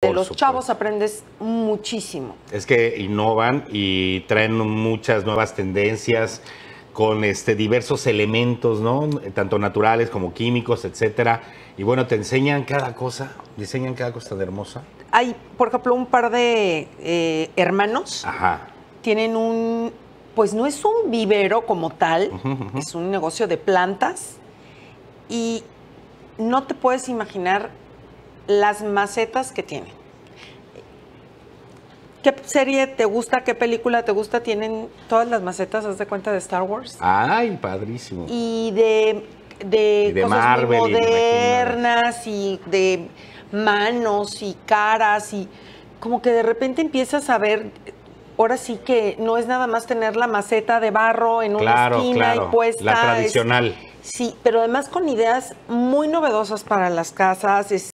de los chavos aprendes muchísimo. Es que innovan y traen muchas nuevas tendencias con este, diversos elementos, ¿no? Tanto naturales como químicos, etcétera. Y bueno, te enseñan cada cosa, diseñan cada cosa de hermosa. Hay, por ejemplo, un par de eh, hermanos. Ajá. Tienen un, pues no es un vivero como tal, es un negocio de plantas. Y no te puedes imaginar las macetas que tienen. ¿Qué serie te gusta? ¿Qué película te gusta? Tienen todas las macetas, haz de cuenta, de Star Wars. Ay, padrísimo. Y de, de, y de cosas modernas y, de manos y caras y como que de repente empiezas a ver ahora sí que no es nada más tener la maceta de barro en una esquina y puesta. La tradicional. sí, pero además con ideas muy novedosas para las casas.